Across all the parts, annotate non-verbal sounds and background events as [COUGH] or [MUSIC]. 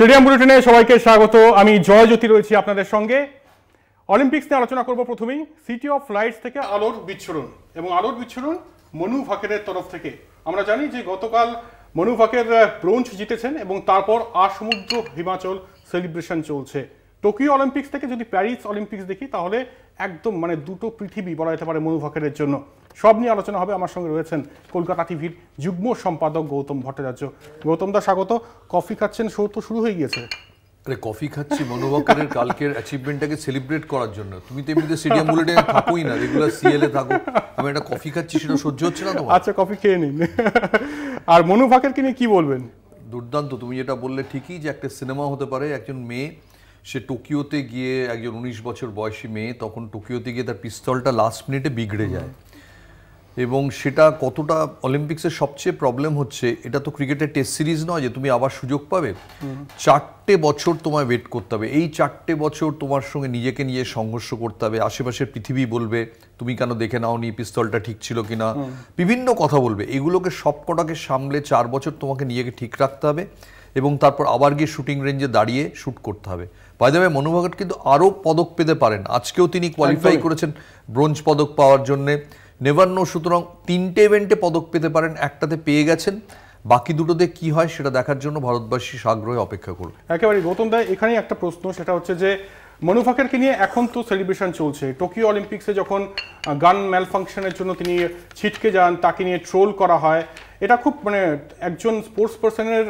Stadium বুলেটিনে সবাইকে স্বাগত আমি জয় জ্যোতি রয়েছি আপনাদের সঙ্গে অলিম্পিক্স নিয়ে আলোচনা করব প্রথমেই সিটি অফ লাইটস থেকে আলোর বিচ্ছুরণ এবং আলোর বিচ্ছুরণ মনু ভাকেরের তরফ থেকে আমরা জানি যে গতকাল মনু ভাকের ব্রোঞ্জ জিতেছেন এবং তারপর আসমুদ্র হিমাচল সেলিব্রেশন চলছে টোকিও অলিম্পিক্স থেকে যদি প্যারিস অলিম্পিক্স দেখি তাহলে একদম মানে দুটো পৃথিবী বলা যেতে পারে মনু জন্য সব নিয়ে আলোচনা হবে আমার সঙ্গে রয়েছেন কলকাতা টিভির যুগ্ম সম্পাদক গৌতম ভট্টাচার্য গৌতম দা স্বাগত কফি খাচ্ছেন শো তো শুরু হয়ে গিয়েছে আরে কফি খাচ্ছি কালকের অ্যাচিভমেন্টটাকে সেলিব্রেট করার জন্য তুমি তো এমনিতে স্টেডিয়াম বুলেটে থাকোই না রেগুলার থাকো আমি একটা কফি খাচ্ছি সেটা সহ্য হচ্ছে না তোমার আচ্ছা কফি খেয়ে নিন আর মনু ভাকেরকে নিয়ে কি বলবেন দুর্দান্ত তুমি যেটা বললে ঠিকই যে একটা সিনেমা হতে পারে একজন মেয়ে সে টোকিওতে গিয়ে একজন উনিশ বছর বয়সী মেয়ে তখন টোকিওতে গিয়ে তার পিস্তলটা লাস্ট মিনিটে বিগড়ে যায় এবং সেটা কতটা অলিম্পিক্সের সবচেয়ে প্রবলেম হচ্ছে এটা তো ক্রিকেটের টেস্ট সিরিজ নয় যে তুমি আবার সুযোগ পাবে চারটে বছর তোমায় ওয়েট করতে হবে এই চারটে বছর তোমার সঙ্গে নিজেকে নিয়ে সংঘর্ষ করতে হবে আশেপাশের পৃথিবী বলবে তুমি কেন দেখে নাও নি পিস্তলটা ঠিক ছিল কি না বিভিন্ন কথা বলবে এগুলোকে সবকটাকে সামলে চার বছর তোমাকে নিজেকে ঠিক রাখতে হবে এবং তারপর আবার গিয়ে শুটিং রেঞ্জে দাঁড়িয়ে শ্যুট করতে হবে বাইদেবে মনু ভগত কিন্তু আরও পদক পেতে পারেন আজকেও তিনি কোয়ালিফাই করেছেন ব্রোঞ্জ পদক পাওয়ার জন্যে নেভার নো সুতরাং তিনটে ইভেন্টে পদক পেতে পারেন একটাতে পেয়ে গেছেন বাকি দুটোতে কি হয় সেটা দেখার জন্য ভারতবাসী আগ্রহে অপেক্ষা করবে একেবারে গৌতম দেয় এখানেই একটা প্রশ্ন সেটা হচ্ছে যে মনুফাকেরকে নিয়ে এখন তো সেলিব্রেশন চলছে টোকিও অলিম্পিক্সে যখন গান ম্যাল ফাংশনের জন্য তিনি ছিটকে যান তাকে নিয়ে ট্রোল করা হয় এটা খুব মানে একজন স্পোর্টস পার্সনের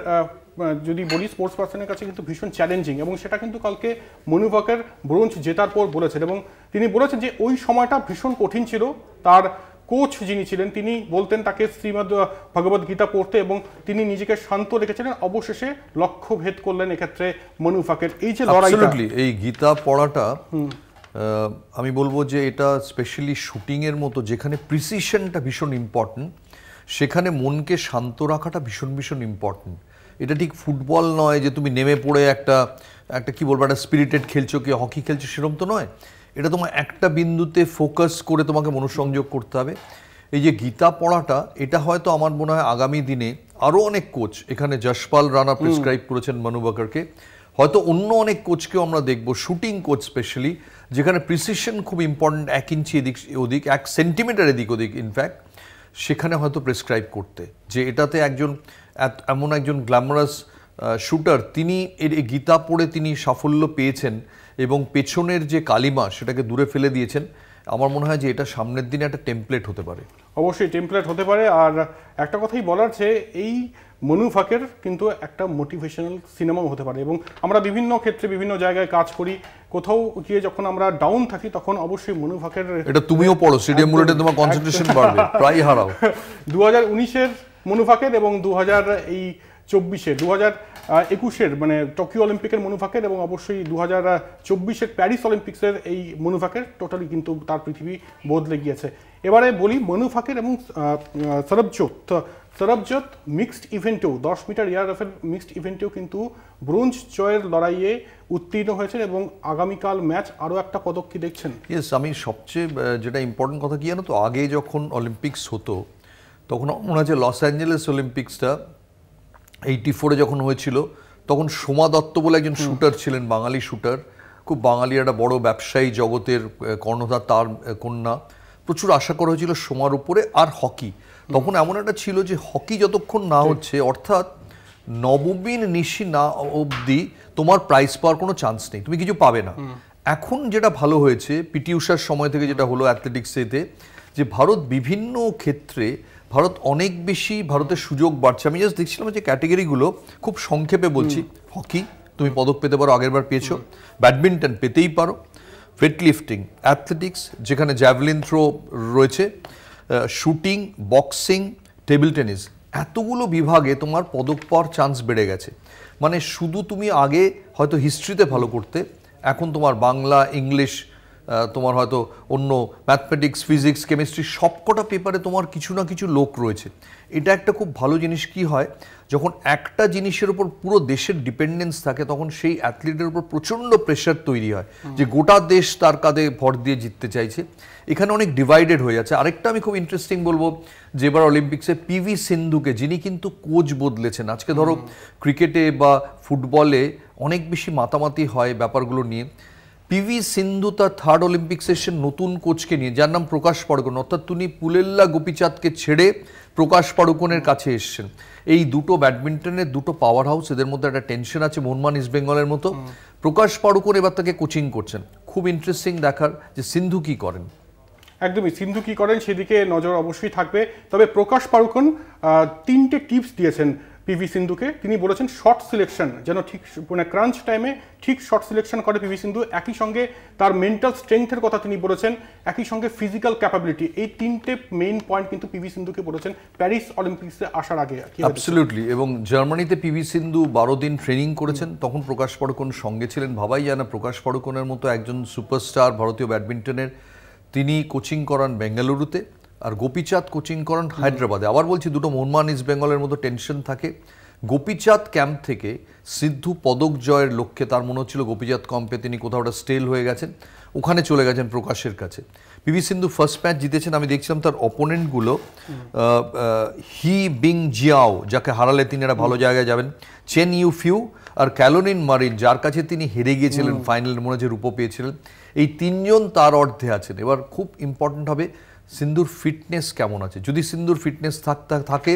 যদি বলি স্পোর্টস পার্সনের কাছে কিন্তু ভীষণ চ্যালেঞ্জিং এবং সেটা কিন্তু কালকে মনুভকের ব্রোঞ্জ জেতার পর বলেছেন এবং তিনি বলেছেন যে ওই সময়টা ভীষণ কঠিন ছিল তার কোচ যিনি ছিলেন তিনি বলতেন তাকে শ্রীমদ ভগবত গীতা পড়তে এবং তিনি নিজেকে শান্ত রেখেছিলেন অবশেষে লক্ষ্য ভেদ করলেন এক্ষেত্রে মনুফাকের এই যে লড়াই এই গীতা পড়াটা আমি বলবো যে এটা স্পেশালি শুটিংয়ের মতো যেখানে প্রিসিশনটা ভীষণ ইম্পর্টেন্ট সেখানে মনকে শান্ত রাখাটা ভীষণ ভীষণ ইম্পর্টেন্ট এটা ঠিক ফুটবল নয় যে তুমি নেমে পড়ে একটা একটা কি বলবো একটা স্পিরিটেড খেলছো কি হকি খেলছো সেরকম তো নয় এটা তোমার একটা বিন্দুতে ফোকাস করে তোমাকে মনোসংযোগ করতে হবে এই যে গীতা পড়াটা এটা হয়তো আমার মনে হয় আগামী দিনে আরও অনেক কোচ এখানে যশপাল রানা প্রেসক্রাইব করেছেন মনুবাকারকে হয়তো অন্য অনেক কোচকেও আমরা দেখব শুটিং কোচ স্পেশালি যেখানে প্রিসিশন খুব ইম্পর্ট্যান্ট এক ইঞ্চি এদিক ওদিক এক সেন্টিমিটার এদিক ওদিক ইনফ্যাক্ট সেখানে হয়তো প্রেসক্রাইব করতে যে এটাতে একজন এমন একজন গ্ল্যামারাস শুটার তিনি এর গীতা পড়ে তিনি সাফল্য পেয়েছেন এবং পেছনের যে কালিমা সেটাকে দূরে ফেলে দিয়েছেন আমার মনে হয় যে এটা সামনের দিনে একটা টেমপ্লেট হতে পারে অবশ্যই টেমপ্লেট হতে পারে আর একটা কথাই বলার যে এই মনু ফাঁকের কিন্তু একটা মোটিভেশনাল সিনেমাও হতে পারে এবং আমরা বিভিন্ন ক্ষেত্রে বিভিন্ন জায়গায় কাজ করি কোথাও গিয়ে যখন আমরা ডাউন থাকি তখন অবশ্যই মনু ফাঁকের এটা তুমিও পড়ো সিডিএম বুলেটে তোমার কনসেন্ট্রেশন বাড়বে প্রায় হারাও [LAUGHS] দু হাজার উনিশের মনুফাকের এবং দু এই চব্বিশে দু হাজার একুশের মানে টোকিও অলিম্পিকের মনুফাকের এবং অবশ্যই দু হাজার চব্বিশের প্যারিস অলিম্পিক্সের এই মনুফাকের টোটালি কিন্তু তার পৃথিবী বদলে গিয়েছে এবারে বলি মনুফাকের এবং সরবজোত সরবজোত মিক্সড ইভেন্টেও দশ মিটার ইয়ার রাফের মিক্সড ইভেন্টেও কিন্তু ব্রোঞ্জ জয়ের লড়াইয়ে উত্তীর্ণ হয়েছেন এবং আগামীকাল ম্যাচ আরও একটা পদক কি দেখছেন ইয়েস আমি সবচেয়ে যেটা ইম্পর্টেন্ট কথা কি জানো তো আগে যখন অলিম্পিক্স হতো তখন ওনার যে লস অ্যাঞ্জেলেস অলিম্পিক্সটা এইটি ফোরে যখন হয়েছিল তখন সোমা দত্ত বলে একজন শুটার ছিলেন বাঙালি শুটার খুব বাঙালি একটা বড় ব্যবসায়ী জগতের কর্ণধার তার কন্যা প্রচুর আশা করা হয়েছিল সোমার উপরে আর হকি তখন এমন একটা ছিল যে হকি যতক্ষণ না হচ্ছে অর্থাৎ নবমীর নিশি না অবধি তোমার প্রাইজ পাওয়ার কোনো চান্স নেই তুমি কিছু পাবে না এখন যেটা ভালো হয়েছে পিটি উষার সময় থেকে যেটা হলো অ্যাথলেটিক্সেতে যে ভারত বিভিন্ন ক্ষেত্রে ভারত অনেক বেশি ভারতের সুযোগ বাড়ছে আমি জাস্ট দেখছিলাম যে ক্যাটেগরিগুলো খুব সংক্ষেপে বলছি হকি তুমি পদক পেতে পারো আগেরবার পেয়েছো ব্যাডমিন্টন পেতেই পারো ওয়েট লিফটিং অ্যাথলেটিক্স যেখানে জ্যাভলিন থ্রো রয়েছে শুটিং বক্সিং টেবিল টেনিস এতগুলো বিভাগে তোমার পদক পাওয়ার চান্স বেড়ে গেছে মানে শুধু তুমি আগে হয়তো হিস্ট্রিতে ভালো করতে এখন তোমার বাংলা ইংলিশ তোমার হয়তো অন্য ম্যাথমেটিক্স ফিজিক্স কেমিস্ট্রি সবকটা পেপারে তোমার কিছু না কিছু লোক রয়েছে এটা একটা খুব ভালো জিনিস কি হয় যখন একটা জিনিসের উপর পুরো দেশের ডিপেন্ডেন্স থাকে তখন সেই অ্যাথলিটের উপর প্রচণ্ড প্রেশার তৈরি হয় যে গোটা দেশ তার কাঁধে ভর দিয়ে জিততে চাইছে এখানে অনেক ডিভাইডেড হয়ে যাচ্ছে আরেকটা আমি খুব ইন্টারেস্টিং বলবো যে এবার অলিম্পিক্সে পিভি সিন্ধুকে যিনি কিন্তু কোচ বদলেছেন আজকে ধরো ক্রিকেটে বা ফুটবলে অনেক বেশি মাতামাতি হয় ব্যাপারগুলো নিয়ে পিভি সিন্ধু তার থার্ড অলিম্পিক্সের নতুন কোচকে নিয়ে যার নাম প্রকাশ পাড়ুকন অর্থাৎ তিনি পুলেল্লা গোপীচাঁদকে ছেড়ে প্রকাশ পাড়ুকনের কাছে এসছেন এই দুটো ব্যাডমিন্টনের দুটো পাওয়ার হাউস এদের মধ্যে একটা টেনশন আছে মোহনমান ইস্ট বেঙ্গলের মতো প্রকাশ পাড়ুকন এবার তাকে কোচিং করছেন খুব ইন্টারেস্টিং দেখার যে সিন্ধু কি করেন একদমই সিন্ধু কি করেন সেদিকে নজর অবশ্যই থাকবে তবে প্রকাশ পাড়ুকন তিনটে টিপস দিয়েছেন পিভি সিন্ধুকে তিনি বলেছেন শর্ট সিলেকশন যেন ঠিক মানে ক্রাঞ্চ টাইমে ঠিক শর্ট সিলেকশন করে পিভি সিন্ধু একই সঙ্গে তার মেন্টাল স্ট্রেংথের কথা তিনি বলেছেন একই সঙ্গে ফিজিক্যাল ক্যাপাবিলিটি এই তিনটে মেইন পয়েন্ট কিন্তু পিভি সিন্ধুকে বলেছেন প্যারিস অলিম্পিক্সে আসার আগে অ্যাবসলিউটলি এবং জার্মানিতে পিভি সিন্ধু বারো দিন ট্রেনিং করেছেন তখন প্রকাশ পড়কোন সঙ্গে ছিলেন ভাবাই যায় না প্রকাশ পড়কোনের মতো একজন সুপারস্টার ভারতীয় ব্যাডমিন্টনের তিনি কোচিং করান বেঙ্গালুরুতে আর গোপীচাঁদ কোচিং করেন হায়দ্রাবাদে আবার বলছি দুটো মোহনমান ইস্ট বেঙ্গলের মতো টেনশন থাকে গোপীচাঁদ ক্যাম্প থেকে সিদ্ধু পদক জয়ের লক্ষ্যে তার মনে হচ্ছিল গোপীচাঁদ কম্পে তিনি কোথাও একটা স্টেল হয়ে গেছেন ওখানে চলে গেছেন প্রকাশের কাছে পিভি সিন্ধু ফার্স্ট ম্যাচ জিতেছেন আমি দেখছিলাম তার অপোনেন্টগুলো হি বিং জিয়াও যাকে হারালে তিনি একটা ভালো জায়গায় যাবেন চেন ইউ ফিউ আর ক্যালোনিন মারিন যার কাছে তিনি হেরে গিয়েছিলেন ফাইনালের মনে যে রূপ পেয়েছিলেন এই তিনজন তার অর্ধে আছেন এবার খুব ইম্পর্ট্যান্ট হবে সিন্ধুর ফিটনেস কেমন আছে যদি সিন্ধুর ফিটনেস থাকে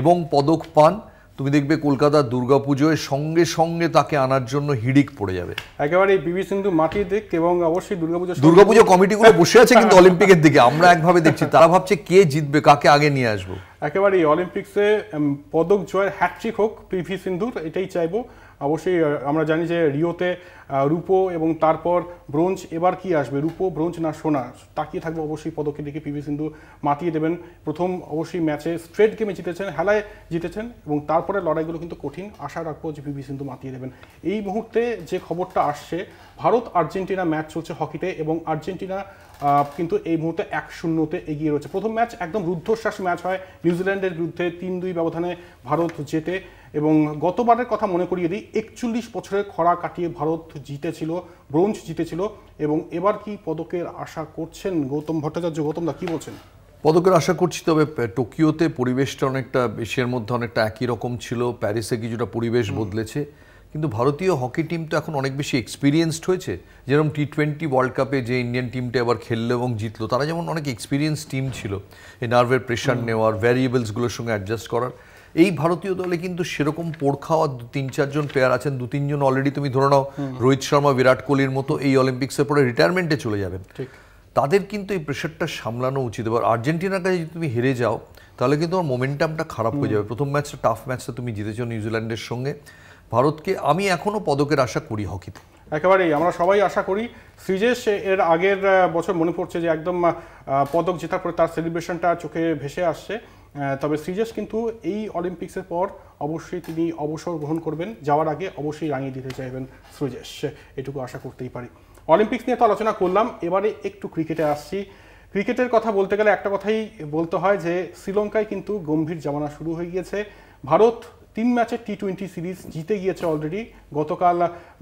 এবং পদক পান তুমি দেখবে কলকাতা দুর্গাপুজোয় সঙ্গে সঙ্গে তাকে আনার জন্য হিড়িক পড়ে যাবে একেবারে পিভি সিন্ধু মাটির দিক এবং অবশ্যই দুর্গাপুজো দুর্গাপুজো কমিটিগুলো বসে আছে কিন্তু অলিম্পিকের দিকে আমরা একভাবে দেখছি তারা ভাবছে কে জিতবে কাকে আগে নিয়ে আসবো একেবারে অলিম্পিক্সে পদক জয়ের হ্যাট্রিক হোক পিভি সিন্ধুর এটাই চাইবো অবশ্যই আমরা জানি যে রিওতে রূপো এবং তারপর ব্রোঞ্জ এবার কি আসবে রূপো ব্রোঞ্জ না সোনা তাকিয়ে থাকবে অবশ্যই পদকে দিকে পিভি সিন্ধু মাতিয়ে দেবেন প্রথম অবশ্যই ম্যাচে স্ট্রেট গেমে জিতেছেন হেলায় জিতেছেন এবং তারপরে লড়াইগুলো কিন্তু কঠিন আশা রাখবো যে পিভি সিন্ধু মাতিয়ে দেবেন এই মুহূর্তে যে খবরটা আসছে ভারত আর্জেন্টিনা ম্যাচ চলছে হকিতে এবং আর্জেন্টিনা কিন্তু এই মুহূর্তে এক শূন্যতে এগিয়ে রয়েছে প্রথম ম্যাচ একদম রুদ্ধশ্বাস ম্যাচ হয় নিউজিল্যান্ডের বিরুদ্ধে তিন দুই ব্যবধানে ভারত জেতে এবং গতবারের কথা মনে করিয়ে দিই একচল্লিশ বছরের খরা কাটিয়ে ভারত জিতেছিল ব্রোঞ্জ জিতেছিল এবং এবার কি পদকের আশা করছেন গৌতম ভট্টাচার্য গৌতম দা কী বলছেন পদকের আশা করছি তবে টোকিওতে পরিবেশটা অনেকটা এশিয়ার মধ্যে অনেকটা একই রকম ছিল প্যারিসে কিছুটা পরিবেশ বদলেছে কিন্তু ভারতীয় হকি টিম তো এখন অনেক বেশি এক্সপিরিয়েন্সড হয়েছে যেরকম টি টোয়েন্টি ওয়ার্ল্ড কাপে যে ইন্ডিয়ান টিমটা এবার খেললো এবং জিতলো তারা যেমন অনেক এক্সপিরিয়েন্স টিম ছিল এই নার্ভের প্রেশার নেওয়ার ভ্যারিয়েবলসগুলোর সঙ্গে অ্যাডজাস্ট করার এই ভারতীয় দলে কিন্তু সেরকম পোড় খাওয়া তিন চারজন প্লেয়ার আছেন দু তিনজন অলরেডি তুমি ধরে নাও রোহিত শর্মা বিরাট কোহলির মতো এই অলিম্পিক্সের পরে রিটায়ারমেন্টে চলে যাবেন তাদের কিন্তু এই প্রেশারটা সামলানো উচিত এবার আর্জেন্টিনার কাছে যদি তুমি হেরে যাও তাহলে কিন্তু আমার মোমেন্টামটা খারাপ হয়ে যাবে প্রথম ম্যাচটা টাফ ম্যাচটা তুমি জিতেছো নিউজিল্যান্ডের সঙ্গে ভারতকে আমি এখনও পদকের আশা করি হকিতে একেবারেই আমরা সবাই আশা করি সৃজেশ এর আগের বছর মনে পড়ছে যে একদম পদক জেতার পরে তার সেলিব্রেশনটা চোখে ভেসে আসছে তবে শ্রীজেশ কিন্তু এই অলিম্পিক্সের পর অবশ্যই তিনি অবসর গ্রহণ করবেন যাওয়ার আগে অবশ্যই রাঙিয়ে দিতে চাইবেন সৃজেশ এটুকু আশা করতেই পারি অলিম্পিক্স নিয়ে তো আলোচনা করলাম এবারে একটু ক্রিকেটে আসছি ক্রিকেটের কথা বলতে গেলে একটা কথাই বলতে হয় যে শ্রীলঙ্কায় কিন্তু গম্ভীর জামানা শুরু হয়ে গিয়েছে ভারত তিন ম্যাচের টি টোয়েন্টি সিরিজ জিতে গিয়েছে অলরেডি গতকাল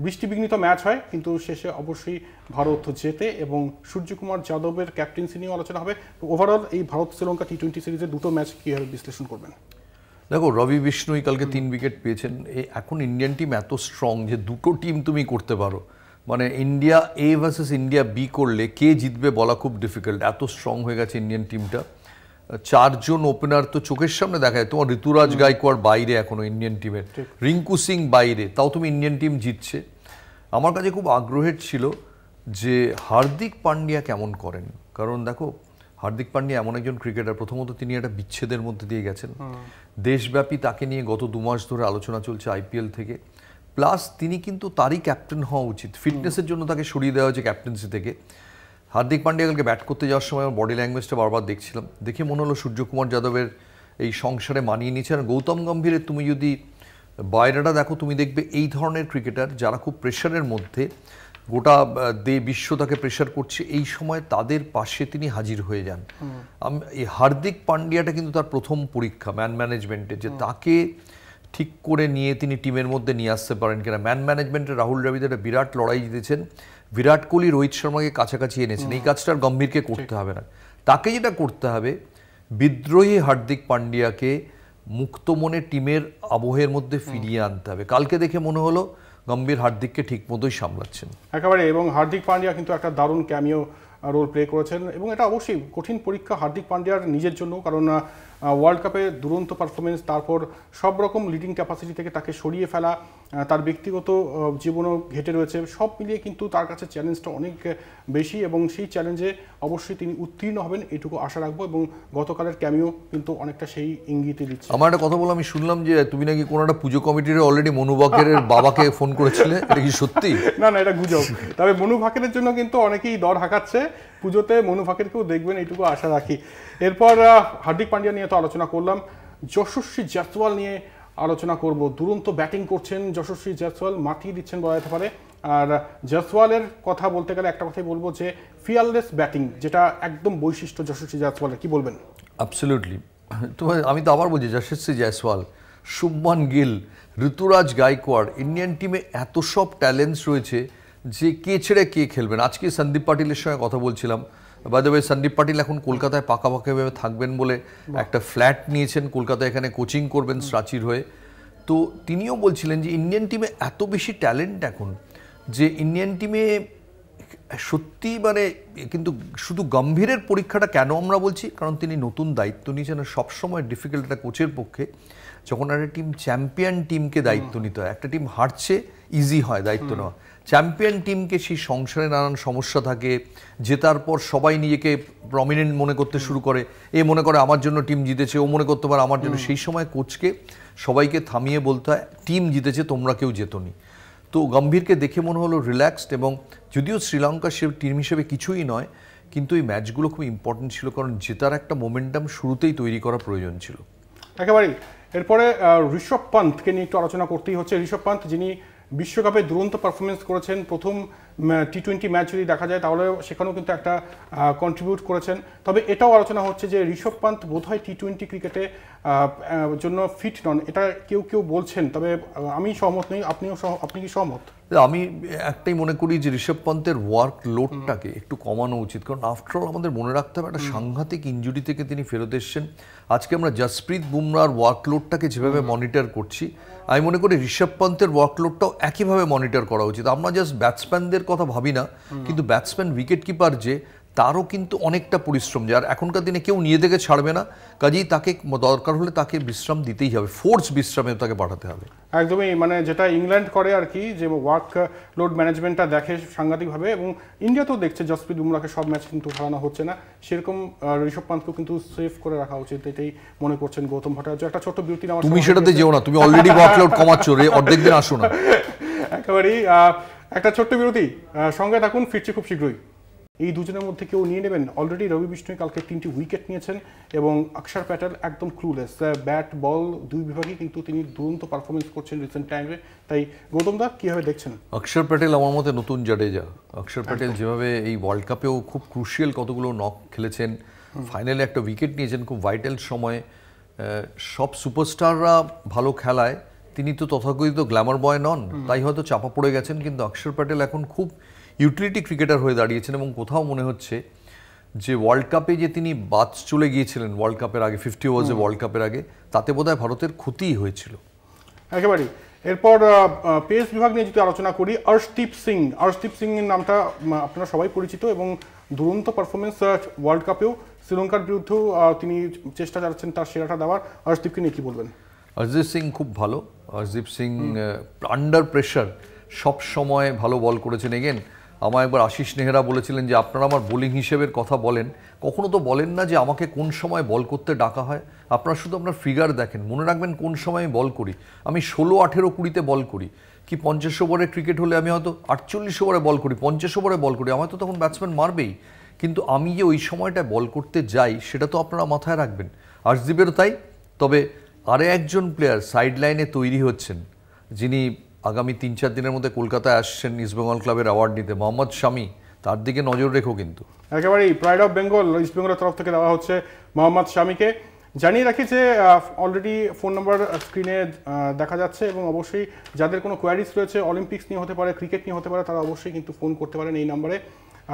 বৃষ্টিবিঘ্নিত ম্যাচ হয় কিন্তু শেষে অবশ্যই ভারত জেতে এবং সূর্যকুমার যাদবের ক্যাপ্টেন্সি নিয়েও আলোচনা হবে ওভারঅল এই ভারত শ্রীলঙ্কা টি টোয়েন্টি সিরিজে দুটো ম্যাচ কীভাবে বিশ্লেষণ করবেন দেখো রবি বিষ্ণুই কালকে তিন উইকেট পেয়েছেন এই এখন ইন্ডিয়ান টিম এত স্ট্রং যে দুটো টিম তুমি করতে পারো মানে India A versus India B করলে কে জিতবে বলা খুব ডিফিকাল্ট এত স্ট্রং হয়ে গেছে ইন্ডিয়ান টিমটা চারজন ওপেনার তো চোখের সামনে দেখা যায় তোমার ঋতুরাজ গাইকোয়াড় বাইরে এখনো ইন্ডিয়ান টিমের রিঙ্কু সিং বাইরে তাও তুমি ইন্ডিয়ান টিম জিতছে আমার কাছে খুব আগ্রহের ছিল যে হার্দিক পান্ডিয়া কেমন করেন কারণ দেখো হার্দিক পান্ডিয়া এমন একজন ক্রিকেটার প্রথমত তিনি একটা বিচ্ছেদের মধ্যে দিয়ে গেছেন দেশব্যাপী তাকে নিয়ে গত দু মাস ধরে আলোচনা চলছে আইপিএল থেকে প্লাস তিনি কিন্তু তারই ক্যাপ্টেন হওয়া উচিত ফিটনেসের জন্য তাকে সরিয়ে দেওয়া হয়েছে ক্যাপ্টেন্সি থেকে হার্দিক পান্ডিয়া কালকে ব্যাট করতে যাওয়ার সময় আমার বডি ল্যাঙ্গুয়েজটা বারবার দেখছিলাম দেখে মনে হলো সূর্যকুমার যাদবের এই সংসারে মানিয়ে নিয়েছে আর গৌতম গম্ভীরের তুমি যদি বাইরেটা দেখো তুমি দেখবে এই ধরনের ক্রিকেটার যারা খুব প্রেশারের মধ্যে গোটা দে বিশ্ব তাকে প্রেশার করছে এই সময় তাদের পাশে তিনি হাজির হয়ে যান এই হার্দিক পান্ডিয়াটা কিন্তু তার প্রথম পরীক্ষা ম্যান ম্যানেজমেন্টে যে তাকে ঠিক করে নিয়ে তিনি টিমের মধ্যে নিয়ে আসতে পারেন কিনা ম্যান ম্যানেজমেন্টে রাহুল দ্রাবিদ একটা বিরাট লড়াই জিতেছেন বিরাট কোহলি রোহিত শর্মাকে কাছাকাছি এনেছেন এই কাজটা আর গম্ভীরকে করতে হবে না তাকে যেটা করতে হবে বিদ্রোহী হার্দিক পান্ডিয়াকে মুক্ত মনে টিমের আবহের মধ্যে ফিরিয়ে আনতে হবে কালকে দেখে মনে হলো গম্ভীর হার্দিককে ঠিক মতোই সামলাচ্ছেন একেবারে এবং হার্দিক পান্ডিয়া কিন্তু একটা দারুণ ক্যামিও রোল প্লে করেছেন এবং এটা অবশ্যই কঠিন পরীক্ষা হার্দিক পান্ডিয়ার নিজের জন্য কারণ ওয়ার্ল্ড কাপে দুরন্ত পারফরমেন্স তারপর সব রকম লিডিং ক্যাপাসিটি থেকে তাকে সরিয়ে ফেলা তার ব্যক্তিগত জীবনও ঘেটে রয়েছে সব মিলিয়ে কিন্তু তার কাছে চ্যালেঞ্জটা অনেক বেশি এবং সেই চ্যালেঞ্জে অবশ্যই তিনি উত্তীর্ণ হবেন এটুকু আশা রাখবো এবং গতকালের ক্যামিও কিন্তু অনেকটা সেই ইঙ্গিতে দিচ্ছে আমার একটা কথা বলো আমি শুনলাম যে তুমি নাকি কোনো একটা পুজো কমিটির অলরেডি মনু বাবাকে ফোন করেছিলে এটা কি সত্যি [LAUGHS] না না এটা গুজব তবে মনু জন্য কিন্তু অনেকেই দর হাঁকাচ্ছে পুজোতে মনু দেখবেন এইটুকু আশা রাখি এরপর হার্দিক পান্ডিয়া নিয়ে তো আলোচনা করলাম যশস্বী জয়সওয়াল নিয়ে আলোচনা করব দুরন্ত ব্যাটিং করছেন যশস্বী জয়সওয়াল মাতিয়ে দিচ্ছেন বলা যেতে পারে আর জয়সওয়ালের কথা বলতে গেলে একটা কথাই বলবো যে ফিয়ারলেস ব্যাটিং যেটা একদম বৈশিষ্ট্য যশস্বী জয়সওয়ালের কি বলবেন অ্যাবসলিউটলি [CLEARS THROAT] তোমার আমি তো আবার বলছি যশস্বী জয়সওয়াল শুভমান গিল ঋতুরাজ গাইকোয়াড় ইন্ডিয়ান টিমে এত সব ট্যালেন্টস রয়েছে যে কে ছেড়ে কে খেলবেন আজকে সন্দীপ পাটিলের সঙ্গে কথা বলছিলাম বাই দ্য সন্দীপ পাটিল এখন কলকাতায় পাকাপাকিভাবে থাকবেন বলে একটা ফ্ল্যাট নিয়েছেন কলকাতায় এখানে কোচিং করবেন স্রাচির হয়ে তো তিনিও বলছিলেন যে ইন্ডিয়ান টিমে এত বেশি ট্যালেন্ট এখন যে ইন্ডিয়ান টিমে সত্যি মানে কিন্তু শুধু গম্ভীরের পরীক্ষাটা কেন আমরা বলছি কারণ তিনি নতুন দায়িত্ব নিয়েছেন সবসময় ডিফিকাল্ট একটা কোচের পক্ষে যখন একটা টিম চ্যাম্পিয়ন টিমকে দায়িত্ব নিতে হয় একটা টিম হারছে ইজি হয় দায়িত্ব নেওয়া চ্যাম্পিয়ন টিমকে সেই সংসারে নানান সমস্যা থাকে জেতার পর সবাই নিজেকে প্রমিনেন্ট মনে করতে শুরু করে এ মনে করে আমার জন্য টিম জিতেছে ও মনে করতে পারে আমার জন্য সেই সময় কোচকে সবাইকে থামিয়ে বলতে হয় টিম জিতেছে তোমরা কেউ জেতনি তো গম্ভীরকে দেখে মনে হলো রিল্যাক্সড এবং যদিও শ্রীলঙ্কা সে টিম হিসেবে কিছুই নয় কিন্তু এই ম্যাচগুলো খুব ইম্পর্টেন্ট ছিল কারণ জেতার একটা মোমেন্টাম শুরুতেই তৈরি করা প্রয়োজন ছিল একেবারেই এরপরে ঋষভ পান্তকে নিয়ে একটু আলোচনা করতেই হচ্ছে ঋষভ পান্ত যিনি বিশ্বকাপে দুরন্ত পারফরমেন্স করেছেন প্রথম টি টোয়েন্টি ম্যাচ যদি দেখা যায় তাহলে সেখানেও কিন্তু একটা কন্ট্রিবিউট করেছেন তবে এটাও আলোচনা হচ্ছে যে ঋষভ পান্ত বোধহয় টি টোয়েন্টি ক্রিকেটে জন্য ফিট নন এটা কেউ কেউ বলছেন তবে আমি সহমত নই আপনিও আপনি কি সহমত আমি একটাই মনে করি যে ঋষভ পন্থের ওয়ার্ক লোডটাকে একটু কমানো উচিত কারণ অল আমাদের মনে রাখতে হবে একটা সাংঘাতিক ইঞ্জুরি থেকে তিনি ফেরত এসছেন আজকে আমরা জাসপ্রীত বুমরার ওয়ার্কলোডটাকে যেভাবে মনিটর করছি আমি মনে করি ঋষভ ওয়ার্ক ওয়ার্কলোডটাও একইভাবে মনিটর করা উচিত আমরা জাস্ট ব্যাটসম্যানদের কথা ভাবি না কিন্তু ব্যাটসম্যান উইকেট কিপার যে তারও কিন্তু অনেকটা পরিশ্রম যার এখনকার দিনে কেউ নিয়ে থেকে ছাড়বে না কাজেই তাকে দরকার হলে তাকে বিশ্রাম দিতেই হবে ফোর্স বিশ্রামে তাকে পাঠাতে হবে একদমই মানে যেটা ইংল্যান্ড করে আর কি যে ওয়ার্ক লোড ম্যানেজমেন্টটা দেখে সাংঘাতিকভাবে এবং ইন্ডিয়াতেও দেখছে জসপ্রীত বুমরাকে সব ম্যাচ কিন্তু হারানো হচ্ছে না সেরকম ঋষভ পান্তকেও কিন্তু সেফ করে রাখা উচিত এটাই মনে করছেন গৌতম ভট্টাচার্য একটা ছোট্ট বিরতি আমার তুমি সেটাতে যেও না তুমি অলরেডি লোড কমাচ্ছ রে অর্ধেক দিন আসো না [LAUGHS] একেবারেই একটা ছোট্ট বিরতি সঙ্গে থাকুন ফিরছি খুব শীঘ্রই এই দুজনের মধ্যে কেউ নিয়ে নেবেন অলরেডি রবি বিষ্ণু কালকে তিনটি উইকেট নিয়েছেন এবং অক্ষর প্যাটেল একদম ক্লুলেস ব্যাট বল দুই বিভাগে কিন্তু তিনি দুরন্ত পারফরমেন্স করছেন রিসেন্ট টাইমে তাই গৌতম দা কীভাবে দেখছেন অক্ষর প্যাটেল আমার মতে নতুন জাডেজা অক্ষর প্যাটেল যেভাবে এই ওয়ার্ল্ড কাপেও খুব ক্রুশিয়াল কতগুলো নক খেলেছেন ফাইনালে একটা উইকেট নিয়েছেন খুব ভাইটাল সময়ে সব সুপারস্টাররা ভালো খেলায় তিনি তো তথাকথিত গ্ল্যামার বয় নন তাই হয়তো চাপা পড়ে গেছেন কিন্তু অক্ষর প্যাটেল এখন খুব ইউটিলিটি ক্রিকেটার হয়ে দাঁড়িয়েছেন এবং কোথাও মনে হচ্ছে যে ওয়ার্ল্ড কাপে যে তিনি বাদ চলে গিয়েছিলেন ওয়ার্ল্ড কাপের আগে ফিফটি ওভার্সে ওয়ার্ল্ড কাপের আগে তাতে বোধহয় ভারতের ক্ষতিই হয়েছিল একেবারেই এরপর পেস বিভাগ নিয়ে যদি আলোচনা করি অর্শদীপ সিং অর্শদীপ সিং এর নামটা আপনারা সবাই পরিচিত এবং দুরন্ত পারফরমেন্স ওয়ার্ল্ড কাপেও শ্রীলঙ্কার বিরুদ্ধেও তিনি চেষ্টা চালাচ্ছেন তার সেরাটা দেওয়ার অর্শদীপকে নিয়ে কি বলবেন অর্শদীপ সিং খুব ভালো অর্শদীপ সিং আন্ডার প্রেশার সব সময় ভালো বল করেছেন এগেন আমায় একবার আশিস নেহরা বলেছিলেন যে আপনারা আমার বোলিং হিসেবের কথা বলেন কখনো তো বলেন না যে আমাকে কোন সময় বল করতে ডাকা হয় আপনারা শুধু আপনার ফিগার দেখেন মনে রাখবেন কোন সময় আমি বল করি আমি ষোলো আঠেরো কুড়িতে বল করি কি পঞ্চাশ ওভারে ক্রিকেট হলে আমি হয়তো আটচল্লিশ ওভারে বল করি পঞ্চাশ ওভারে বল করি আমার তো তখন ব্যাটসম্যান মারবেই কিন্তু আমি যে ওই সময়টায় বল করতে যাই সেটা তো আপনারা মাথায় রাখবেন আর্শদীপেরও তাই তবে আরে একজন প্লেয়ার সাইড লাইনে তৈরি হচ্ছেন যিনি আগামী তিন চার দিনের মধ্যে কলকাতায় আসছেন ইস্টবেঙ্গল ক্লাবের অ্যাওয়ার্ড নিতে মোহাম্মদ শামি তার দিকে নজর রেখো কিন্তু একেবারেই প্রাইড অফ বেঙ্গল ইস্টবেঙ্গলের তরফ থেকে দেওয়া হচ্ছে মোহাম্মদ শামিকে জানিয়ে রাখি যে অলরেডি ফোন নাম্বার স্ক্রিনে দেখা যাচ্ছে এবং অবশ্যই যাদের কোনো কোয়ারিজ রয়েছে অলিম্পিক্স নিয়ে হতে পারে ক্রিকেট নিয়ে হতে পারে তারা অবশ্যই কিন্তু ফোন করতে পারেন এই নাম্বারে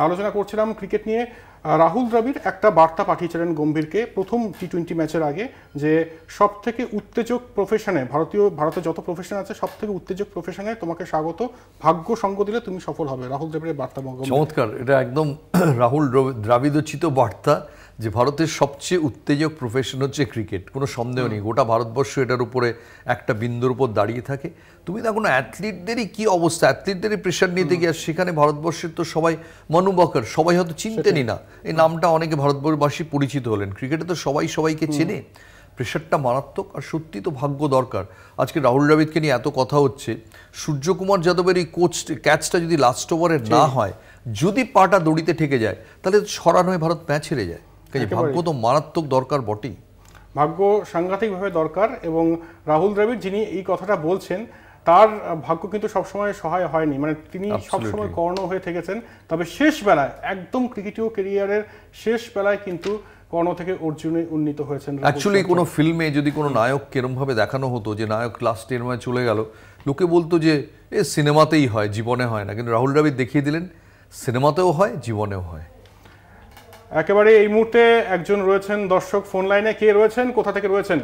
আলোচনা করছিলাম ক্রিকেট নিয়ে রাহুল দ্রাবিড় একটা বার্তা পাঠিয়েছিলেন গম্ভীরকে প্রথম টি টোয়েন্টি ম্যাচের আগে যে সব থেকে উত্তেজক প্রফেশনে ভারতীয় ভারতে যত প্রফেশন আছে সব থেকে উত্তেজক প্রফেশনে তোমাকে স্বাগত ভাগ্য সঙ্গ দিলে তুমি সফল হবে রাহুল দ্রাবিড়ের বার্তা চমৎকার এটা একদম [CLEARS THROAT] রাহুল দ্রাবিদোচিত বার্তা যে ভারতের সবচেয়ে উত্তেজক প্রফেশন হচ্ছে ক্রিকেট কোনো সন্দেহ নেই গোটা ভারতবর্ষ এটার উপরে একটা বিন্দুর উপর দাঁড়িয়ে থাকে তুমি দেখো না অ্যাথলিটদেরই কী অবস্থা অ্যাথলিটদেরই প্রেশার নিতে গিয়ে সেখানে ভারতবর্ষের তো সবাই মনুবকর সবাই হয়তো চিনতেনই না এই নামটা অনেকে ভারতবর্ষবাসী পরিচিত হলেন ক্রিকেটে তো সবাই সবাইকে চেনে প্রেশারটা মারাত্মক আর সত্যি তো ভাগ্য দরকার আজকে রাহুল দ্রাবিদকে নিয়ে এত কথা হচ্ছে সূর্যকুমার যাদবের এই কোচ ক্যাচটা যদি লাস্ট ওভারের না হয় যদি পাটা দড়িতে ঠেকে যায় তাহলে সরান হয়ে ভারত ম্যাচ হেরে যায় কাজে ভাগ্য তো মারাত্মক দরকার বটেই ভাগ্য সাংঘাতিকভাবে দরকার এবং রাহুল দ্রাবিড় যিনি এই কথাটা বলছেন তার ভাগ্য কিন্তু সবসময় সহায় হয়নি মানে তিনি সবসময় কর্ণ হয়ে থেকেছেন তবে শেষ বেলায় একদম ক্রিকেটীয় কেরিয়ারের শেষ বেলায় কিন্তু কর্ণ থেকে অর্জুনে উন্নীত হয়েছেন অ্যাকচুয়ালি কোনো ফিল্মে যদি কোনো নায়ক কেরমভাবে দেখানো হতো যে নায়ক ক্লাস টেনমায় চলে গেল লোকে বলতো যে এ সিনেমাতেই হয় জীবনে হয় না কিন্তু রাহুল দ্রাবিড় দেখিয়ে দিলেন সিনেমাতেও হয় জীবনেও হয় একেবারে এই মুহূর্তে একজন রয়েছেন দর্শক ফোন লাইনে কে রয়েছেন কোথা থেকে রয়েছেন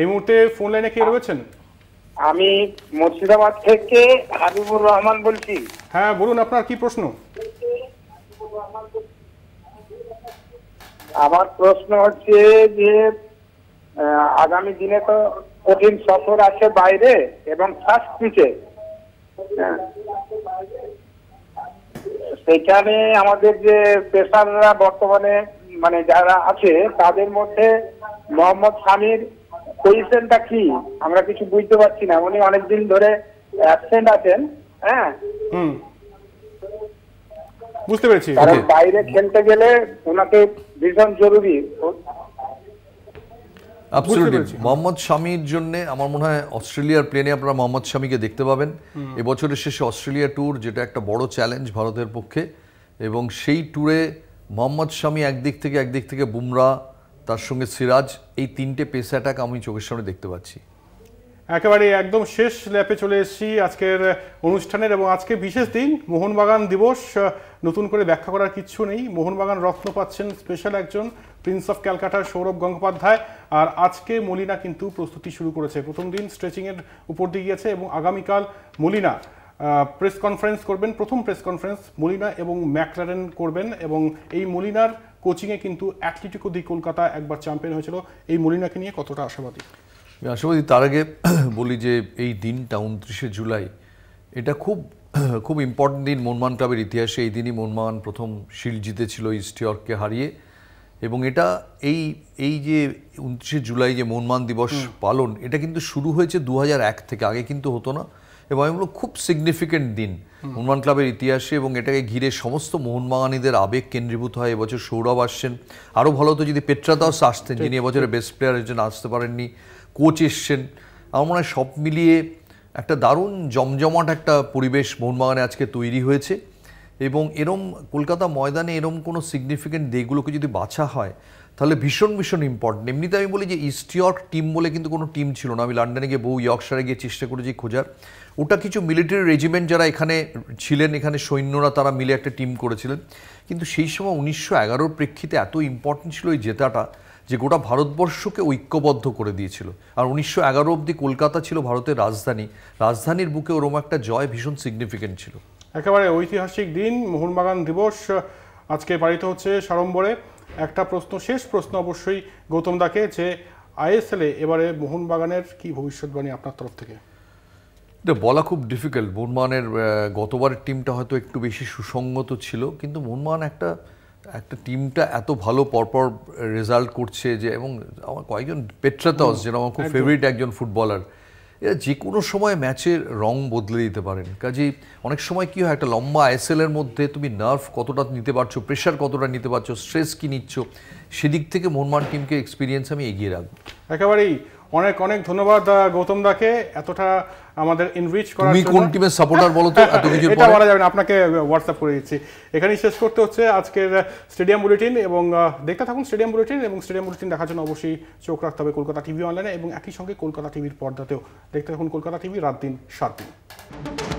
এই মুহূর্তে ফোন লাইনে কে রয়েছেন আমি মুর্শিদাবাদ থেকে হাবিবুর রহমান বলছি হ্যাঁ বলুন আপনার কি প্রশ্ন আমার প্রশ্ন হচ্ছে যে আগামী দিনে তো কঠিন সফর আছে বাইরে এবং ফার্স্ট হ্যাঁ। পিচে সেখানে আমাদের যে পেশাররা বর্তমানে মানে যারা আছে তাদের মধ্যে মোহাম্মদ স্বামীর পজিশনটা কি আমরা কিছু বুঝতে পারছি না উনি অনেকদিন ধরে অ্যাবসেন্ট আছেন হ্যাঁ বুঝতে পেরেছি কারণ বাইরে খেলতে গেলে ওনাকে ভীষণ জরুরি অ্যাবসলিউটলি মোহাম্মদ শামির জন্য আমার মনে হয় অস্ট্রেলিয়ার প্লেনে আপনারা মোহাম্মদ শামিকে দেখতে পাবেন এবছরের শেষে অস্ট্রেলিয়া ট্যুর যেটা একটা বড় চ্যালেঞ্জ ভারতের পক্ষে এবং সেই ট্যুরে মোহাম্মদ স্বামী একদিক থেকে একদিক থেকে বুমরা তার সঙ্গে সিরাজ এই তিনটে পেস অ্যাটাক আমি চোখের সামনে দেখতে পাচ্ছি একেবারে একদম শেষ ল্যাপে চলে এসেছি আজকের অনুষ্ঠানের এবং আজকে বিশেষ দিন মোহনবাগান দিবস নতুন করে ব্যাখ্যা করার কিচ্ছু নেই মোহনবাগান রত্ন পাচ্ছেন স্পেশাল একজন প্রিন্স অফ ক্যালকাটার সৌরভ গঙ্গোপাধ্যায় আর আজকে মলিনা কিন্তু প্রস্তুতি শুরু করেছে প্রথম দিন স্ট্রেচিংয়ের উপর দিয়ে গিয়েছে এবং আগামীকাল মলিনা প্রেস কনফারেন্স করবেন প্রথম প্রেস কনফারেন্স মলিনা এবং ম্যাকলারেন করবেন এবং এই মলিনার কোচিংয়ে কিন্তু অ্যাথলেটিকো দি কলকাতা একবার চ্যাম্পিয়ন হয়েছিল এই মলিনাকে নিয়ে কতটা আশাবাদী আশাবাদী তার আগে [CLEARS THROAT] বলি যে এই দিনটা উনত্রিশে জুলাই এটা খুব [CLEARS THROAT] খুব ইম্পর্টেন্ট দিন মনমান ক্লাবের ইতিহাসে এই দিনই মনমান প্রথম শিল জিতেছিল ইস্ট ইয়র্ককে হারিয়ে এবং এটা এই এই যে উনত্রিশে জুলাই যে মনমান দিবস পালন এটা কিন্তু শুরু হয়েছে দু থেকে আগে কিন্তু হতো না এবং আমি বলবো খুব সিগনিফিকেন্ট দিন মনমান ক্লাবের ইতিহাসে এবং এটাকে ঘিরে সমস্ত মোহনবাগানীদের আবেগ কেন্দ্রীভূত হয় এবছর সৌরভ আসছেন আরও ভালো তো যদি পেট্রা দাস আসতেন যিনি এবছরে বেস্ট প্লেয়ার একজন আসতে পারেননি কোচ এসছেন আমার মনে হয় সব মিলিয়ে একটা দারুণ জমজমাট একটা পরিবেশ মোহনবাগানে আজকে তৈরি হয়েছে এবং এরম কলকাতা ময়দানে এরম কোনো সিগনিফিকেন্ট ডেগুলোকে যদি বাছা হয় তাহলে ভীষণ ভীষণ ইম্পর্টেন্ট এমনিতে আমি বলি যে ইস্ট ইয়র্ক টিম বলে কিন্তু কোনো টিম ছিল না আমি লন্ডনে গিয়ে বউ ইয়র্কশারে গিয়ে চেষ্টা করেছি খোঁজার ওটা কিছু মিলিটারি রেজিমেন্ট যারা এখানে ছিলেন এখানে সৈন্যরা তারা মিলে একটা টিম করেছিলেন কিন্তু সেই সময় উনিশশো এগারোর প্রেক্ষিতে এত ইম্পর্টেন্ট ছিল ওই জেতাটা যে গোটা ভারতবর্ষকে ঐক্যবদ্ধ করে দিয়েছিল আর উনিশশো এগারো অবধি কলকাতা ছিল ভারতের রাজধানী রাজধানীর বুকে ওরম একটা জয় ভীষণ সিগনিফিকেন্ট ছিল একেবারে ঐতিহাসিক দিন মোহনবাগান দিবস আজকে পালিত হচ্ছে সাড়ম্বরে একটা প্রশ্ন শেষ প্রশ্ন অবশ্যই গৌতম দাকে যে আইএসএলে এবারে মোহনবাগানের কি ভবিষ্যৎবাণী আপনার তরফ থেকে বলা খুব ডিফিকাল্ট মোহনবাগানের গতবারের টিমটা হয়তো একটু বেশি সুসংগত ছিল কিন্তু মোহনবাগান একটা একটা টিমটা এত ভালো পরপর রেজাল্ট করছে যে এবং আমার কয়েকজন পেট্রাতস যেন আমার খুব ফেভারিট একজন ফুটবলার এরা যে কোনো সময় ম্যাচের রং বদলে দিতে পারেন কাজেই অনেক সময় কী হয় একটা লম্বা আইএসএল এর মধ্যে তুমি নার্ভ কতটা নিতে পারছো প্রেশার কতটা নিতে পারছো স্ট্রেস কী নিচ্ছ সেদিক থেকে মনমান টিমকে এক্সপিরিয়েন্স আমি এগিয়ে রাখবো একেবারেই অনেক অনেক ধন্যবাদ গৌতম দাকে এতটা আমাদের ইনরিচ করার তুমি কোন টিমের সাপোর্টার বলো তো এত [LAUGHS] কিছু এটা বলা যাবে না আপনাকে হোয়াটসঅ্যাপ করে দিচ্ছি এখানেই শেষ করতে হচ্ছে আজকের স্টেডিয়াম বুলেটিন এবং দেখতে থাকুন স্টেডিয়াম বুলেটিন এবং স্টেডিয়াম বুলেটিন দেখার জন্য অবশ্যই চোখ রাখতে হবে কলকাতা টিভি অনলাইনে এবং একই সঙ্গে কলকাতা টিভির পর্দাতেও দেখতে থাকুন কলকাতা টিভি রাত দিন সাত দিন